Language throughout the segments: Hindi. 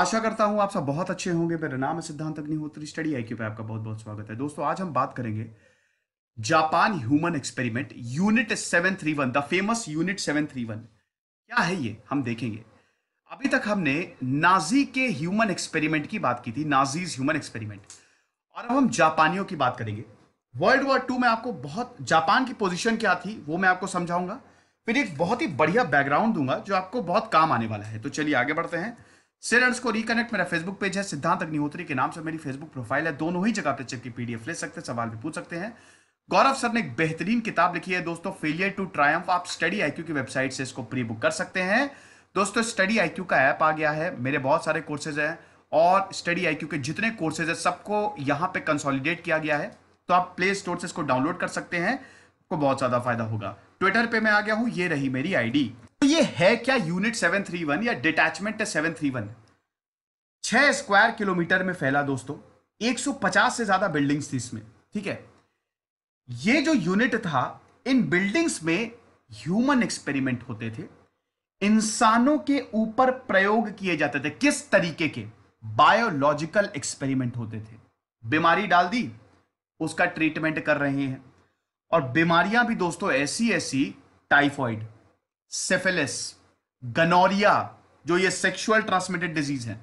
आशा करता हूं आप सब बहुत अच्छे होंगे मेरा नाम है सिद्धांत अग्निहोत्री स्टडी आई पे आपका बहुत बहुत स्वागत है दोस्तों आज हम बात करेंगे Japan human experiment unit seven three one the famous unit seven three one क्या है ये हम देखेंगे अभी तक हमने नाजी के ह्यूमन एक्सपेरिमेंट की बात की थी नाजीज ह्यूमन एक्सपेरिमेंट और अब हम जापानियों की बात करेंगे वर्ल्ड वॉर टू में आपको बहुत जापान की पोजिशन क्या थी वो मैं आपको समझाऊंगा फिर एक बहुत ही बढ़िया बैकग्राउंड दूंगा जो आपको बहुत काम आने वाला है तो चलिए आगे बढ़ते हैं सिरर्स को रिकनेक्ट मेरा फेसबुक पेज है सिद्धांत अग्निहोत्री के नाम से मेरी फेसबुक प्रोफाइल है दोनों ही जगह पे चेक की पीडीएफ ले सकते हैं सवाल भी पूछ सकते हैं गौरव सर ने एक बेहतरीन किताब लिखी है दोस्तों फेलियर टू ट्रायम्फ आप स्टडी आईक्यू की वेबसाइट से इसको प्री बुक कर सकते हैं दोस्तों स्टडी आईक्यू का ऐप आ गया है मेरे बहुत सारे कोर्सेज हैं और स्टडी आईक्यू के जितने कोर्सेज है सबको यहाँ पे कंसोलिडेट किया गया है तो आप प्ले स्टोर से इसको डाउनलोड कर सकते हैं आपको बहुत ज़्यादा फायदा होगा ट्विटर पे मैं आ गया हूँ ये रही मेरी आईडी तो ये है क्या यूनिट 731 या डिटैचमेंट 731 छह स्क्वायर किलोमीटर में फैला दोस्तों 150 से ज्यादा बिल्डिंग्स थी इसमें ठीक है ये जो यूनिट था इन बिल्डिंग्स में ह्यूमन एक्सपेरिमेंट होते थे इंसानों के ऊपर प्रयोग किए जाते थे किस तरीके के बायोलॉजिकल एक्सपेरिमेंट होते थे बीमारी डाल दी उसका ट्रीटमेंट कर रहे हैं और बीमारियां भी दोस्तों ऐसी ऐसी टाइफॉइड सेफेलिस गनोरिया जो ये सेक्सुअल ट्रांसमिटेड डिजीज है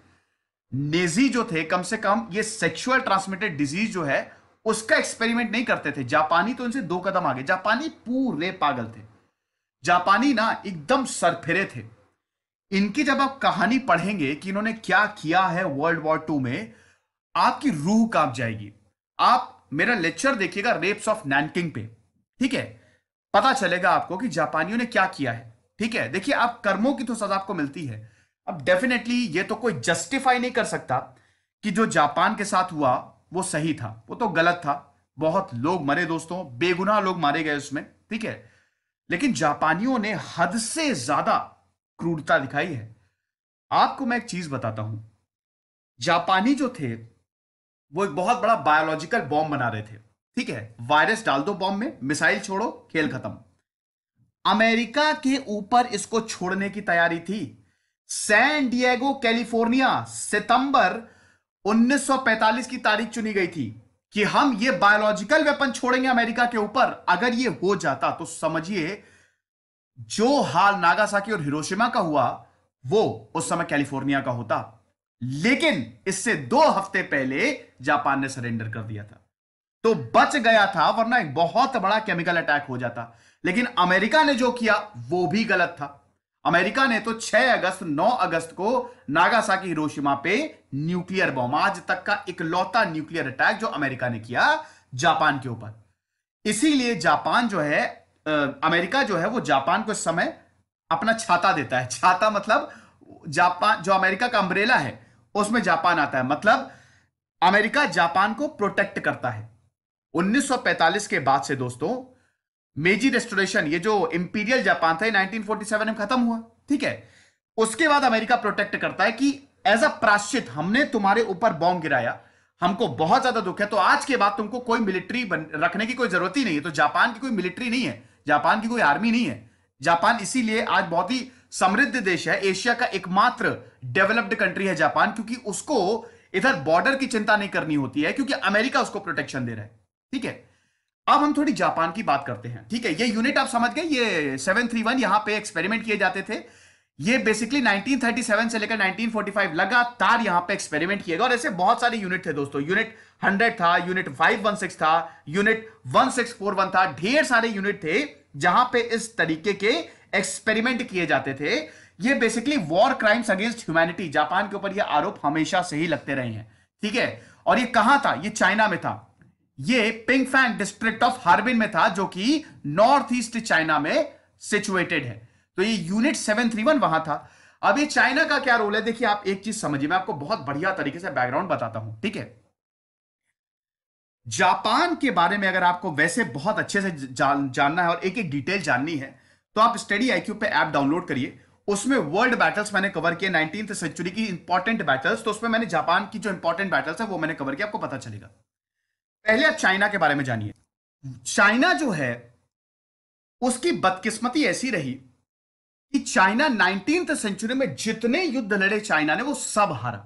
नेजी जो थे कम से कम ये सेक्सुअल ट्रांसमिटेड डिजीज जो है उसका एक्सपेरिमेंट नहीं करते थे जापानी तो इनसे दो कदम आगे जापानी पूरे पागल थे जापानी ना एकदम सरफिरे थे इनकी जब आप कहानी पढ़ेंगे कि इन्होंने क्या किया है वर्ल्ड वॉर टू में आपकी रूह कांप जाएगी आप मेरा लेक्चर देखिएगा रेप्स ऑफ नैनकिंग पे ठीक है पता चलेगा आपको कि जापानियों ने क्या किया है ठीक है देखिए आप कर्मों की तो सजा आपको मिलती है अब डेफिनेटली ये तो कोई जस्टिफाई नहीं कर सकता कि जो जापान के साथ हुआ वो सही था वो तो गलत था बहुत लोग मरे दोस्तों बेगुनाह लोग मारे गए उसमें ठीक है लेकिन जापानियों ने हद से ज्यादा क्रूरता दिखाई है आपको मैं एक चीज बताता हूं जापानी जो थे वो एक बहुत बड़ा बायोलॉजिकल बॉम्ब बना रहे थे ठीक है वायरस डाल दो बॉम्ब में मिसाइल छोड़ो खेल खत्म अमेरिका के ऊपर इसको छोड़ने की तैयारी थी सैन डिएगो कैलिफोर्निया सितंबर 1945 की तारीख चुनी गई थी कि हम ये बायोलॉजिकल वेपन छोड़ेंगे अमेरिका के ऊपर अगर ये हो जाता तो समझिए जो हाल नागासाकी और हिरोशिमा का हुआ वो उस समय कैलिफोर्निया का होता लेकिन इससे दो हफ्ते पहले जापान ने सरेंडर कर दिया था तो बच गया था वरना एक बहुत बड़ा केमिकल अटैक हो जाता लेकिन अमेरिका ने जो किया वो भी गलत था अमेरिका ने तो 6 अगस्त 9 अगस्त को नागासाकी हिरोशिमा पे न्यूक्लियर बॉम्ब आज तक का इकलौता न्यूक्लियर अटैक जो अमेरिका ने किया जापान के ऊपर इसीलिए जापान जो है आ, अमेरिका जो है वो जापान को इस समय अपना छाता देता है छाता मतलब जापान जो अमेरिका का अम्ब्रेला है उसमें जापान आता है मतलब अमेरिका जापान को प्रोटेक्ट करता है 1945 के बाद से दोस्तों मेजी रेस्टोरेशन ये जो इंपीरियल जापान था 1947 में खत्म हुआ ठीक है उसके बाद अमेरिका प्रोटेक्ट करता है कि एज अ प्राश्चित हमने तुम्हारे ऊपर बॉम्ब गिराया हमको बहुत ज्यादा दुख है तो आज के बाद तुमको कोई मिलिट्री रखने की कोई जरूरत ही नहीं है तो जापान की कोई मिलिट्री नहीं है जापान की कोई आर्मी नहीं है जापान इसीलिए आज बहुत ही समृद्ध देश है एशिया का एकमात्र डेवलप्ड कंट्री है जापान क्योंकि उसको इधर बॉर्डर की चिंता नहीं करनी होती है क्योंकि अमेरिका उसको प्रोटेक्शन दे रहा है ठीक है अब हम थोड़ी जापान की बात करते हैं ठीक है ये यूनिट आप समझ गए ये 731 यहां पे एक्सपेरिमेंट किए जाते थे ये बेसिकली 1937 से लेकर 1945 लगातार यहां पे एक्सपेरिमेंट किए गए और ऐसे बहुत सारे यूनिट थे दोस्तों यूनिट 100 था यूनिट 516 था यूनिट 1641 था ढेर सारे यूनिट थे जहां पे इस तरीके के एक्सपेरिमेंट किए जाते थे ये basically war crimes against humanity Japan के ऊपर ये आरोप हमेशा से ही लगते रहे हैं ठीक है और ये कहां था ये चाइना में था ये पिंगफैंग डिस्ट्रिक्ट ऑफ हार्बिन में था जो कि नॉर्थ ईस्ट चाइना में सिचुएटेड है तो ये यूनिट 731 वहां था अब ये चाइना का क्या रोल है देखिए आप एक चीज समझिए मैं आपको बहुत बढ़िया तरीके से बैकग्राउंड बताता हूं ठीक है जापान के बारे में अगर आपको वैसे बहुत अच्छे से जान, जानना है और एक एक डिटेल जाननी है तो आप स्टडी आई पे ऐप डाउनलोड करिए उसमें वर्ल्ड बैटल्स मैंने कवर किए नाइनटीन सेंचुरी की इंपॉर्टेंट बैटल्स तो उसमें मैंने जापान की जो इंपॉर्टेंट बैटल्स है वो मैंने कवर किया आपको पता चलेगा पहले आप चाइना के बारे में जानिए चाइना जो है उसकी बदकिस्मती ऐसी रही कि चाइना नाइनटीन सेंचुरी में जितने युद्ध लड़े चाइना ने वो सब हारा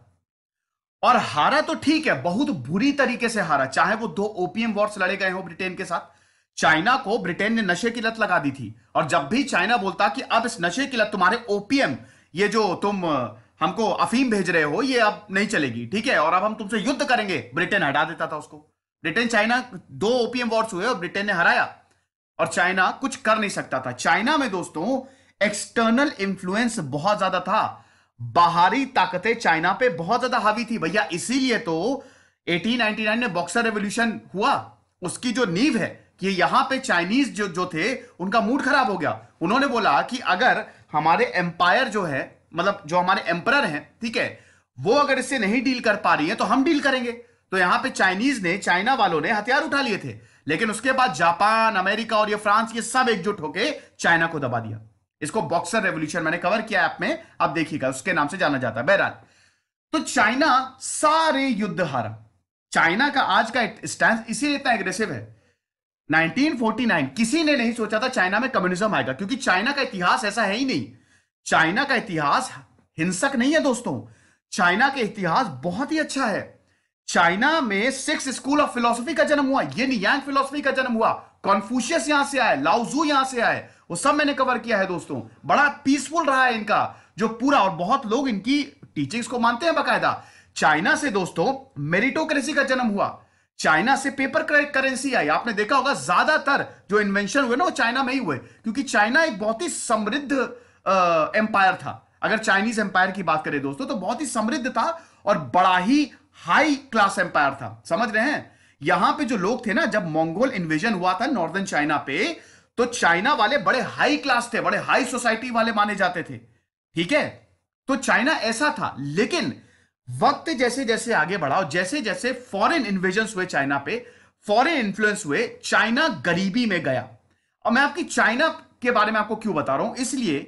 और हारा तो ठीक है बहुत बुरी तरीके से हारा चाहे वो दो ओपीएम वॉर्स लड़े गए हो ब्रिटेन के साथ चाइना को ब्रिटेन ने नशे की लत लगा दी थी और जब भी चाइना बोलता कि अब इस नशे की लत तुम्हारे ओपीएम ये जो तुम हमको अफीम भेज रहे हो ये अब नहीं चलेगी ठीक है और अब हम तुमसे युद्ध करेंगे ब्रिटेन हटा देता था उसको ब्रिटेन चाइना दो ओपीएम वॉर्स हुए और ब्रिटेन ने हराया और चाइना कुछ कर नहीं सकता था चाइना में दोस्तों एक्सटर्नल इंफ्लुएंस बहुत ज्यादा था बाहरी ताकतें चाइना पे बहुत ज्यादा हावी थी भैया इसीलिए तो 1899 में बॉक्सर रेवोल्यूशन हुआ उसकी जो नींव है कि यहां पे चाइनीज जो जो थे उनका मूड खराब हो गया उन्होंने बोला कि अगर हमारे एम्पायर जो है मतलब जो हमारे एम्पर हैं ठीक है वो अगर इससे नहीं डील कर पा रही है तो हम डील करेंगे तो यहां पे चाइनीज ने चाइना वालों ने हथियार उठा लिए थे लेकिन उसके बाद जापान अमेरिका और ये फ्रांस ये सब एकजुट होकर चाइना को दबा दिया इसको बॉक्सर रेवोल्यूशन मैंने कवर किया ऐप में आप देखिएगा उसके नाम से जाना जाता है बहरहाल तो चाइना सारे युद्ध हारा चाइना का आज का स्टैंड इसीलिए इतना एग्रेसिव है 1949 किसी ने नहीं सोचा था चाइना में कम्युनिज्म आएगा क्योंकि चाइना का इतिहास ऐसा है ही नहीं चाइना का इतिहास हिंसक नहीं है दोस्तों चाइना का इतिहास बहुत ही अच्छा है चाइना में सिक्स स्कूल ऑफ फिलोसफी का जन्म हुआ ये यांग फिलोसफी का जन्म हुआ कॉन्फ्यूशियस यहां से आए लाउजू यहां से आए वो सब मैंने कवर किया है दोस्तों बड़ा पीसफुल रहा है इनका जो पूरा और बहुत लोग इनकी टीचिंग्स को मानते हैं बाकायदा चाइना से दोस्तों मेरिटोक्रेसी का जन्म हुआ चाइना से पेपर करेंसी आई आपने देखा होगा ज्यादातर जो इन्वेंशन हुए ना वो चाइना में ही हुए क्योंकि चाइना एक बहुत ही समृद्ध एम्पायर था अगर चाइनीज एम्पायर की बात करें दोस्तों तो बहुत ही समृद्ध था और बड़ा ही हाई क्लास एम्पायर था समझ रहे हैं यहां पे जो लोग थे ना जब मंगोल इन्वेजन हुआ था नॉर्दर्न चाइना पे तो चाइना वाले बड़े हाई क्लास थे बड़े हाई सोसाइटी वाले माने जाते थे ठीक है तो चाइना ऐसा था लेकिन वक्त जैसे जैसे आगे बढ़ाओ जैसे जैसे फॉरेन इन्वेजन हुए चाइना पे फॉरेन इन्फ्लुएंस हुए चाइना गरीबी में गया और मैं आपकी चाइना के बारे में आपको क्यों बता रहा हूं इसलिए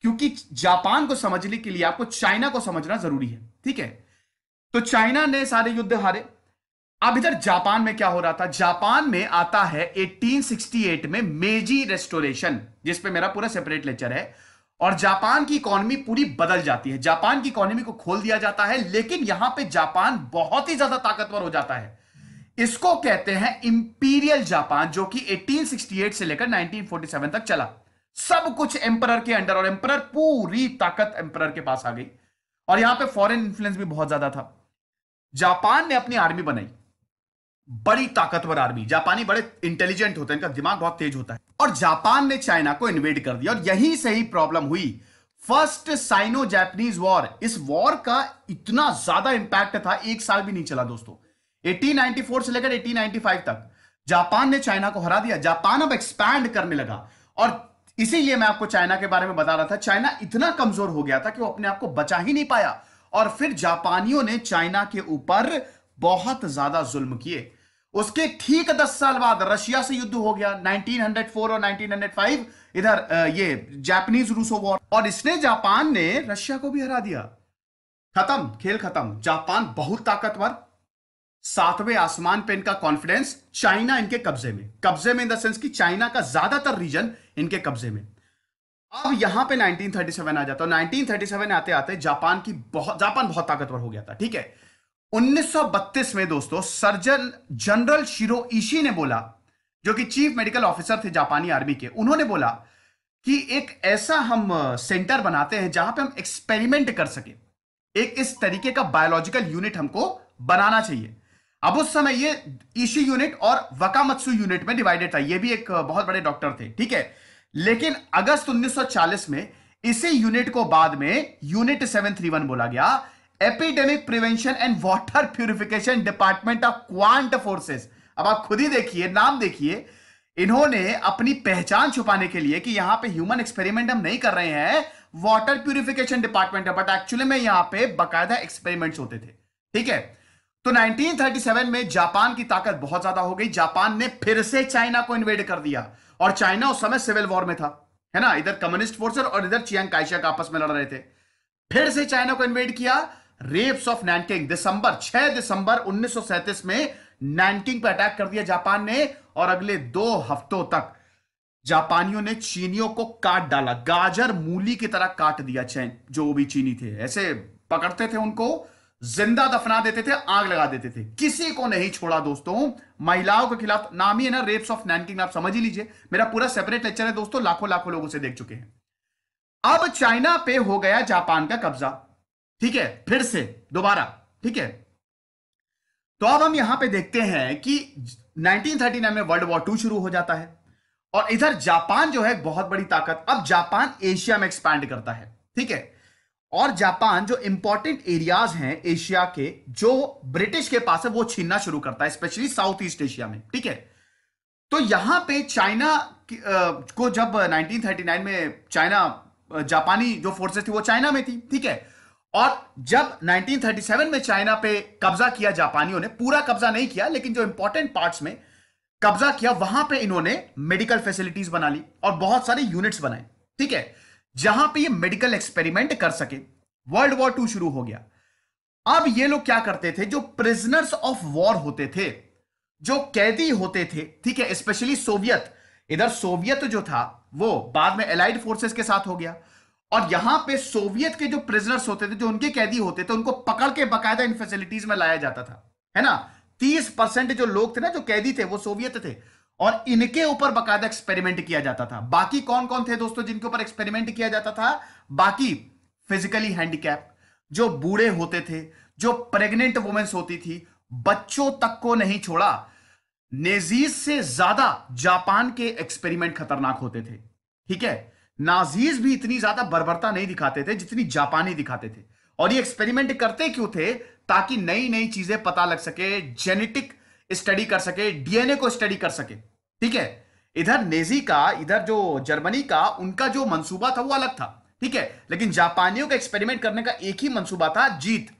क्योंकि जापान को समझने के लिए आपको चाइना को समझना जरूरी है ठीक है तो चाइना ने सारे युद्ध हारे अब इधर जापान में क्या हो रहा था जापान में आता है 1868 में मेजी रेस्टोरेशन जिसपे मेरा पूरा सेपरेट लेक्चर है और जापान की इकोनॉमी पूरी बदल जाती है जापान की इकोनॉमी को खोल दिया जाता है लेकिन यहां पे जापान बहुत ही ज्यादा ताकतवर हो जाता है इसको कहते हैं इंपीरियल जापान जो कि 1868 से लेकर 1947 तक चला सब कुछ एम्परर के अंडर और एम्परर पूरी ताकत एम्परर के पास आ गई और यहां पे फॉरेन इन्फ्लुएंस भी बहुत ज्यादा था जापान ने अपनी आर्मी बनाई बड़ी ताकतवर आर्मी जापानी बड़े इंटेलिजेंट होते हैं इनका दिमाग बहुत तेज होता है और जापान ने चाइना को इन्वेड कर दिया और यही से ही प्रॉब्लम हुई फर्स्ट साइनो जापानीज वॉर इस वॉर का इतना ज्यादा इंपैक्ट था एक साल भी नहीं चला दोस्तों 1894 से लेकर 1895 तक जापान ने चाइना को हरा दिया जापान अब एक्सपैंड करने लगा और इसीलिए मैं आपको चाइना के बारे में बता रहा था चाइना इतना कमजोर हो गया था कि वो अपने आप को बचा ही नहीं पाया और फिर जापानियों ने चाइना के ऊपर बहुत ज्यादा जुल्म किए उसके ठीक दस साल बाद रशिया से युद्ध हो गया 1904 और 1905 इधर ये जापानीज रूसो वॉर और इसने जापान ने रशिया को भी हरा दिया खत्म खेल खत्म जापान बहुत ताकतवर सातवें आसमान पे इनका कॉन्फिडेंस चाइना इनके कब्जे में कब्जे में इन द सेंस कि चाइना का ज्यादातर रीजन इनके कब्जे में अब यहां पे 1937 आ जाता है 1937 आते आते जापान की बहुत जापान बहुत ताकतवर हो गया था ठीक है 1932 में दोस्तों सर्जन जनरल शिरो ईशी ने बोला जो कि चीफ मेडिकल ऑफिसर थे जापानी आर्मी के उन्होंने बोला कि एक ऐसा हम सेंटर बनाते हैं जहां पे हम एक्सपेरिमेंट कर सके एक इस तरीके का बायोलॉजिकल यूनिट हमको बनाना चाहिए अब उस समय ये ईशी यूनिट और वकामत्सु यूनिट में डिवाइडेड था ये भी एक बहुत बड़े डॉक्टर थे ठीक है लेकिन अगस्त 1940 में इसी यूनिट को बाद में यूनिट 731 बोला गया epidemic prevention and water purification department of Kwantung forces अब आप खुद ही देखिए नाम देखिए इन्होंने अपनी पहचान छुपाने के लिए कि यहां पे ह्यूमन एक्सपेरिमेंट हम नहीं कर रहे हैं वाटर प्यूरिफिकेशन डिपार्टमेंट है बट एक्चुअली में यहां पे बकायदा एक्सपेरिमेंट्स होते थे ठीक है तो 1937 में जापान की ताकत बहुत ज्यादा हो गई जापान ने फिर से चाइना को इन्वेड कर दिया और चाइना उस समय सिविल वॉर में था है ना इधर कम्युनिस्ट फोर्सेस और इधर चियांग काइशक आपस में लड़ रहे थे फिर से चाइना को इन्वेड किया रेप्स ऑफ नैनकिंग दिसंबर 6 दिसंबर 1937 में नैनकिंग पर अटैक कर दिया जापान ने और अगले दो हफ्तों तक जापानियों ने चीनियों को काट डाला गाजर मूली की तरह काट दिया चैन जो भी चीनी थे ऐसे पकड़ते थे उनको जिंदा दफना देते थे आग लगा देते थे किसी को नहीं छोड़ा दोस्तों महिलाओं के खिलाफ नाम ही है ना रेप्स ऑफ नैनकिंग आप समझ ही लीजिए मेरा पूरा सेपरेट लेक्चर है दोस्तों लाखों लाखों लोगों से देख चुके हैं अब चाइना पे हो गया जापान का कब्जा ठीक है फिर से दोबारा ठीक है तो अब हम यहां पे देखते हैं कि 1939 में वर्ल्ड वॉर टू शुरू हो जाता है और इधर जापान जो है बहुत बड़ी ताकत अब जापान एशिया में एक्सपैंड करता है ठीक है और जापान जो इंपॉर्टेंट एरियाज हैं एशिया के जो ब्रिटिश के पास है वो छीनना शुरू करता है स्पेशली साउथ ईस्ट एशिया में ठीक है तो यहां पे चाइना को जब 1939 में चाइना जापानी जो फोर्सेस थी वो चाइना में थी ठीक है और जब 1937 में चाइना पे कब्जा किया जापानियों ने पूरा कब्जा नहीं किया लेकिन जो इंपॉर्टेंट पार्ट्स में कब्जा किया वहां पे इन्होंने मेडिकल फैसिलिटीज बना ली और बहुत सारे यूनिट्स बनाए ठीक है जहां पे ये मेडिकल एक्सपेरिमेंट कर सके वर्ल्ड वॉर टू शुरू हो गया अब ये लोग क्या करते थे जो प्रिजनर्स ऑफ वॉर होते थे जो कैदी होते थे ठीक है स्पेशली सोवियत इधर सोवियत जो था वो बाद में अलाइड फोर्सेस के साथ हो गया और यहां पे सोवियत के जो प्रिजनर्स होते थे जो उनके कैदी होते थे उनको पकड़ के बकायदा इन फैसिलिटीज में लाया जाता था है ना तीस परसेंट जो लोग थे ना जो कैदी थे वो सोवियत थे और इनके ऊपर बकायदा एक्सपेरिमेंट किया जाता था बाकी कौन कौन थे दोस्तों जिनके ऊपर एक्सपेरिमेंट किया जाता था बाकी फिजिकली हैंडीकैप जो बूढ़े होते थे जो प्रेग्नेंट वुमेन्स होती थी बच्चों तक को नहीं छोड़ा नेजीज से ज्यादा जापान के एक्सपेरिमेंट खतरनाक होते थे ठीक है नाजीज भी इतनी ज्यादा बर्बरता नहीं दिखाते थे जितनी जापानी दिखाते थे और ये एक्सपेरिमेंट करते क्यों थे ताकि नई नई चीजें पता लग सके जेनेटिक स्टडी कर सके डीएनए को स्टडी कर सके ठीक है इधर नेजी का इधर जो जर्मनी का उनका जो मंसूबा था वो अलग था ठीक है लेकिन जापानियों का एक्सपेरिमेंट करने का एक ही मंसूबा था जीत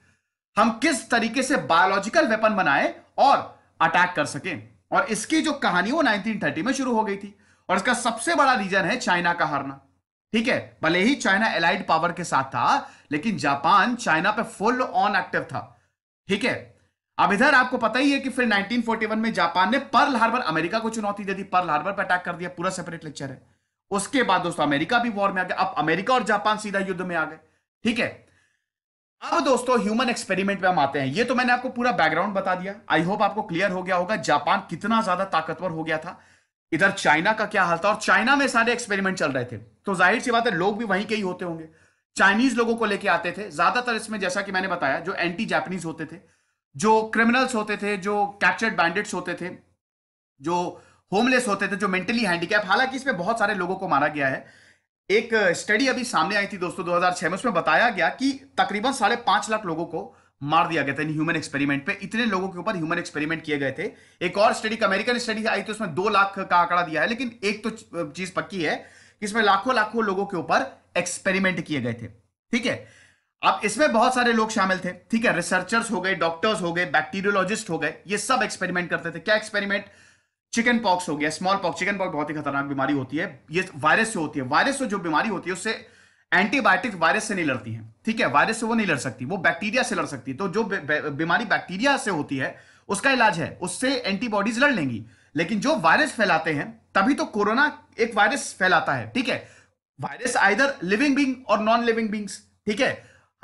हम किस तरीके से बायोलॉजिकल वेपन बनाए और अटैक कर सके और इसकी जो कहानी वो 1930 में शुरू हो गई थी और इसका सबसे बड़ा रीजन है चाइना का हारना ठीक है भले ही चाइना एलाइड पावर के साथ था लेकिन जापान चाइना पे फुल ऑन एक्टिव था ठीक है अब इधर आपको पता ही है कि फिर 1941 में जापान ने पर्ल हार्बर अमेरिका को चुनौती दे दी पर्ल हार्बर पर अटैक कर दिया पूरा सेपरेट लेक्चर है उसके बाद दोस्तों अमेरिका भी वॉर में आ गया अब अमेरिका और जापान सीधा युद्ध में आ गए ठीक है अब दोस्तों ह्यूमन एक्सपेरिमेंट में हम आते हैं ये तो मैंने आपको पूरा बैकग्राउंड बता दिया आई होप आपको क्लियर हो गया होगा जापान कितना ज्यादा ताकतवर हो गया था इधर चाइना का क्या हाल था और चाइना में सारे एक्सपेरिमेंट चल रहे थे तो जाहिर सी बात है लोग भी वहीं के ही होते होंगे चाइनीज लोगों को लेके आते थे ज्यादातर इसमें जैसा कि मैंने बताया जो एंटी जापानीज होते थे जो क्रिमिनल्स होते थे जो कैप्चर्ड बैंडिट्स होते थे जो होमलेस होते थे जो मेंटली हैंडीकैप हालांकि इसमें बहुत सारे लोगों को मारा गया है एक स्टडी अभी सामने आई थी दोस्तों 2006 में उसमें बताया गया कि तकरीबन साढ़े पांच लाख लोगों को मार दिया गया था इन ह्यूमन एक्सपेरिमेंट पे इतने लोगों के ऊपर ह्यूमन एक्सपेरिमेंट किए गए थे एक और स्टडी अमेरिकन स्टडी आई थी उसमें दो लाख का आंकड़ा दिया है लेकिन एक तो चीज पक्की है कि इसमें लाखों लाखों लोगों के ऊपर एक्सपेरिमेंट किए गए थे ठीक है अब इसमें बहुत सारे लोग शामिल थे ठीक है रिसर्चर्स हो गए डॉक्टर्स हो गए बैक्टीरियोलॉजिस्ट हो गए ये सब एक्सपेरिमेंट करते थे क्या एक्सपेरिमेंट चिकन पॉक्स हो गया स्मॉल पॉक्स चिकन पॉक्स बहुत ही खतरनाक बीमारी होती है ये वायरस से होती है वायरस से जो बीमारी होती है उससे एंटीबायोटिक वायरस से नहीं लड़ती है ठीक है वायरस से वो नहीं लड़ सकती वो बैक्टीरिया से लड़ सकती है तो जो बीमारी बैक्टीरिया से होती है उसका इलाज है उससे एंटीबॉडीज लड़ लेंगी लेकिन जो वायरस फैलाते हैं तभी तो कोरोना एक वायरस फैलाता है ठीक है वायरस आइदर लिविंग बींग और नॉन लिविंग बींग्स ठीक है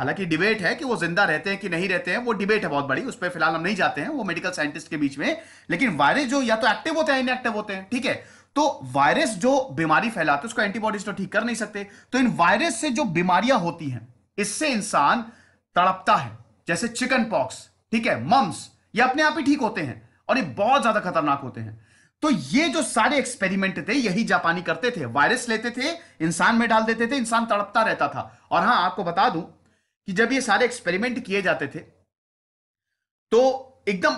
हालांकि डिबेट है कि वो जिंदा रहते हैं कि नहीं रहते हैं वो डिबेट है बहुत बड़ी उस पर फिलहाल हम नहीं जाते हैं वो मेडिकल साइंटिस्ट के बीच में लेकिन वायरस जो या तो एक्टिव होते हैं इनएक्टिव होते हैं ठीक है तो वायरस जो बीमारी फैलाते हैं उसको एंटीबॉडीज तो ठीक कर नहीं सकते तो इन वायरस से जो बीमारियां होती हैं इससे इंसान तड़पता है जैसे चिकन पॉक्स ठीक है मम्स ये अपने आप ही ठीक होते हैं और ये बहुत ज्यादा खतरनाक होते हैं तो ये जो सारे एक्सपेरिमेंट थे यही जापानी करते थे वायरस लेते थे इंसान में डाल देते थे इंसान तड़पता रहता था और हां आपको बता दूं कि जब ये सारे एक्सपेरिमेंट किए जाते थे तो एकदम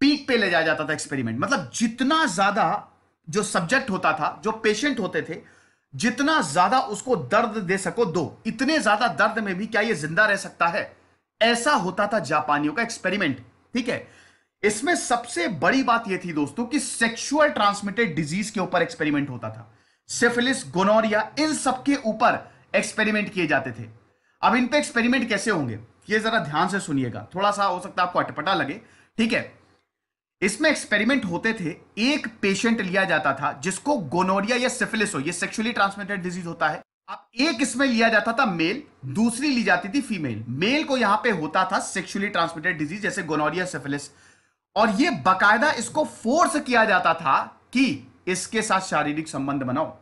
पीक पे ले जाया जाता था एक्सपेरिमेंट मतलब जितना ज्यादा जो सब्जेक्ट होता था जो पेशेंट होते थे जितना ज्यादा उसको दर्द दे सको दो इतने ज्यादा दर्द में भी क्या ये जिंदा रह सकता है ऐसा होता था जापानियों का एक्सपेरिमेंट ठीक है इसमें सबसे बड़ी बात यह थी दोस्तों कि सेक्सुअल ट्रांसमिटेड डिजीज के ऊपर एक्सपेरिमेंट होता था सिफिलिस गोनोरिया इन सबके ऊपर एक्सपेरिमेंट किए जाते थे अब इन पे एक्सपेरिमेंट कैसे होंगे ये जरा ध्यान से सुनिएगा थोड़ा सा हो सकता है आपको अटपटा लगे ठीक है इसमें एक्सपेरिमेंट होते थे एक पेशेंट लिया जाता था जिसको गोनोरिया या सिफिलिस हो ये सेक्सुअली ट्रांसमिटेड डिजीज होता है अब एक इसमें लिया जाता था मेल दूसरी ली जाती थी फीमेल मेल को यहां पे होता था सेक्सुअली ट्रांसमिटेड डिजीज जैसे गोनोरिया सिफिलिस और ये बकायदा इसको फोर्स किया जाता था कि इसके साथ शारीरिक संबंध बनाओ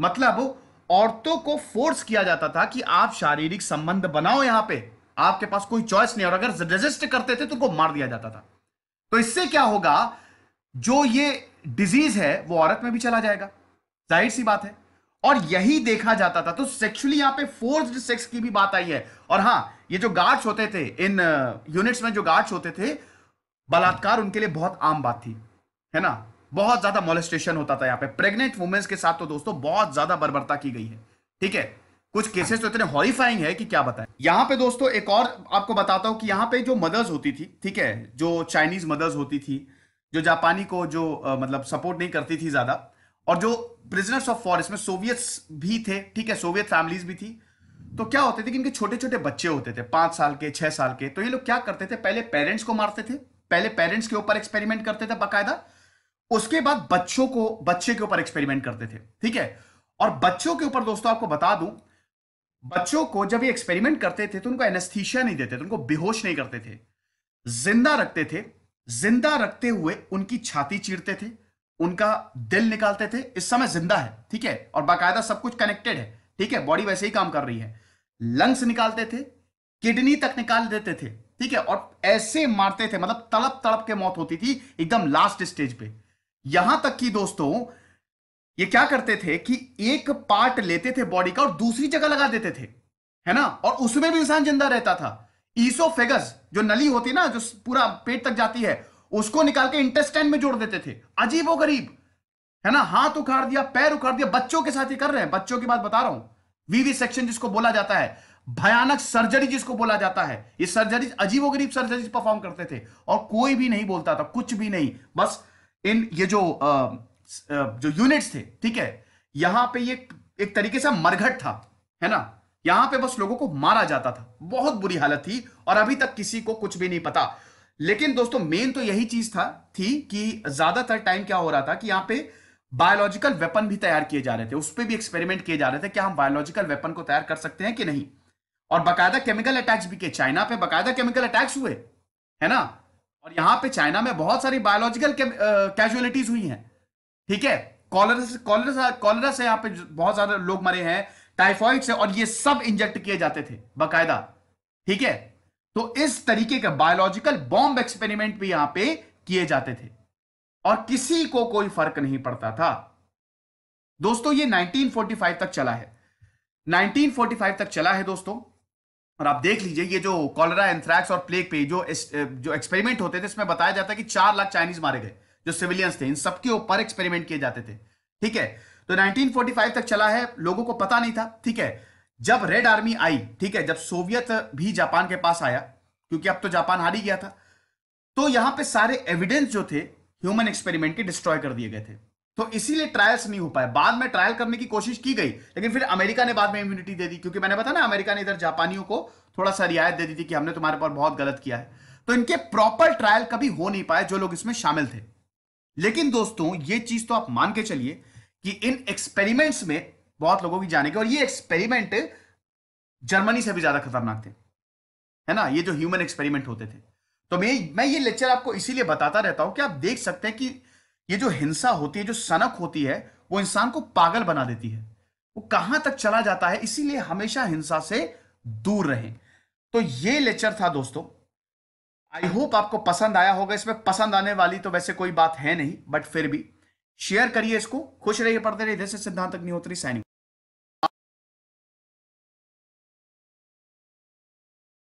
मतलब औरतों को फोर्स किया जाता था कि आप शारीरिक संबंध बनाओ यहां पे आपके पास कोई चॉइस नहीं और अगर रेजिस्ट करते थे तो उनको मार दिया जाता था तो इससे क्या होगा जो ये डिजीज है वो औरत में भी चला जाएगा जाहिर सी बात है और यही देखा जाता था तो सेक्सुअली यहां पे फोर्स्ड सेक्स की भी बात आई है और हाँ ये जो गार्ड्स होते थे इन यूनिट्स uh, में जो गार्ड्स होते थे बलात्कार उनके लिए बहुत आम बात थी है ना बहुत ज्यादा मोलेस्टेशन होता था यहाँ पे प्रेग्नेंट वुमेन्स के साथ तो दोस्तों बहुत ज्यादा बर्बरता की गई है ठीक है कुछ केसेस तो इतने हॉरीफाइंग है कि क्या बताएं यहाँ पे दोस्तों एक और आपको बताता हूँ कि यहाँ पे जो मदर्स होती थी ठीक है जो चाइनीज मदर्स होती थी जो जापानी को जो आ, मतलब सपोर्ट नहीं करती थी ज्यादा और जो प्रिजनर्स ऑफ फॉरेस्ट में सोवियत भी थे ठीक है सोवियत फैमिलीज भी थी तो क्या होते थे कि इनके छोटे छोटे बच्चे होते थे पांच साल के छह साल के तो ये लोग क्या करते थे पहले पेरेंट्स को मारते थे पहले पेरेंट्स के ऊपर एक्सपेरिमेंट करते थे बाकायदा उसके बाद बच्चों को बच्चे के ऊपर एक्सपेरिमेंट करते थे ठीक है और बच्चों के ऊपर दोस्तों आपको बता दूं बच्चों को जब ये एक्सपेरिमेंट करते थे तो उनको एनेस्थीशिया नहीं देते थे उनको बेहोश नहीं करते थे जिंदा रखते थे जिंदा रखते हुए उनकी छाती चीरते थे उनका दिल निकालते थे इस समय जिंदा है ठीक है और बाकायदा सब कुछ कनेक्टेड है ठीक है बॉडी वैसे ही काम कर रही है लंग्स निकालते थे किडनी तक निकाल देते थे ठीक है और ऐसे मारते थे मतलब तड़प तड़प के मौत होती थी एकदम लास्ट स्टेज पे यहां तक कि दोस्तों ये क्या करते थे कि एक पार्ट लेते थे बॉडी का और दूसरी जगह लगा देते थे है ना और उसमें भी इंसान जिंदा रहता था ईसोफेगस जो नली होती ना जो पूरा पेट तक जाती है उसको निकाल के इंटेस्टाइन में जोड़ देते थे अजीब गरीब है ना हाथ उखाड़ दिया पैर उखाड़ दिया बच्चों के साथ ही कर रहे हैं बच्चों की बात बता रहा हूं वीवी सेक्शन जिसको बोला जाता है भयानक सर्जरी जिसको बोला जाता है ये सर्जरी अजीबोगरीब सर्जरी परफॉर्म करते थे और कोई भी नहीं बोलता था कुछ भी नहीं बस इन ये जो जो यूनिट्स थे ठीक है यहां पे ये एक तरीके से मरघट था है ना यहां पे बस लोगों को मारा जाता था बहुत बुरी हालत थी और अभी तक किसी को कुछ भी नहीं पता लेकिन दोस्तों मेन तो यही चीज था थी कि ज्यादातर टाइम क्या हो रहा था कि यहां पे बायोलॉजिकल वेपन भी तैयार किए जा रहे थे उस पर भी एक्सपेरिमेंट किए जा रहे थे क्या हम बायोलॉजिकल वेपन को तैयार कर सकते हैं कि नहीं और बकायदा केमिकल अटैक्स भी किए चाइना पे बकायदा केमिकल अटैक्स हुए है ना और यहां पे चाइना में बहुत सारी बायोलॉजिकल कैजुअलिटीज हुई हैं ठीक है कॉलरा से यहां पे बहुत सारे लोग मरे हैं टाइफॉइड से और ये सब इंजेक्ट किए जाते थे बाकायदा ठीक है तो इस तरीके का बायोलॉजिकल बॉम्ब एक्सपेरिमेंट भी यहां पे किए जाते थे और किसी को कोई फर्क नहीं पड़ता था दोस्तों ये 1945 तक चला है 1945 तक चला है दोस्तों और आप देख लीजिए ये जो कॉलरा एंथ्रैक्स और प्लेग पे जो इस, जो एक्सपेरिमेंट होते थे इसमें बताया जाता है कि चार लाख चाइनीज मारे गए जो सिविलियंस थे इन सबके ऊपर एक्सपेरिमेंट किए जाते थे ठीक है तो 1945 तक चला है लोगों को पता नहीं था ठीक है जब रेड आर्मी आई ठीक है जब सोवियत भी जापान के पास आया क्योंकि अब तो जापान हार ही गया था तो यहां पर सारे एविडेंस जो थे ह्यूमन एक्सपेरिमेंट के डिस्ट्रॉय कर दिए गए थे तो इसीलिए ट्रायल्स नहीं हो पाए बाद में ट्रायल करने की कोशिश की गई लेकिन फिर अमेरिका ने बाद में इम्यूनिटी दे दी क्योंकि मैंने बताया ना अमेरिका ने इधर जापानियों को थोड़ा सा रियायत दे दी थी कि हमने तुम्हारे पर बहुत गलत किया है तो इनके प्रॉपर ट्रायल कभी हो नहीं पाए जो लोग इसमें शामिल थे लेकिन दोस्तों ये चीज तो आप मान के चलिए कि इन एक्सपेरिमेंट्स में बहुत लोगों की जाने के और ये एक्सपेरिमेंट जर्मनी से भी ज्यादा खतरनाक थे है ना ये जो ह्यूमन एक्सपेरिमेंट होते थे तो मैं मैं ये लेक्चर आपको इसीलिए बताता रहता हूं कि आप देख सकते हैं कि ये जो हिंसा होती है जो सनक होती है वो इंसान को पागल बना देती है वो कहां तक चला जाता है इसीलिए हमेशा हिंसा से दूर रहें तो ये लेक्चर था दोस्तों आई होप आपको पसंद आया होगा इसमें पसंद आने वाली तो वैसे कोई बात है नहीं बट फिर भी शेयर करिए इसको खुश रहिए पढ़ते रहिए जैसे सिद्धांत अग्निहोत्री सैनिक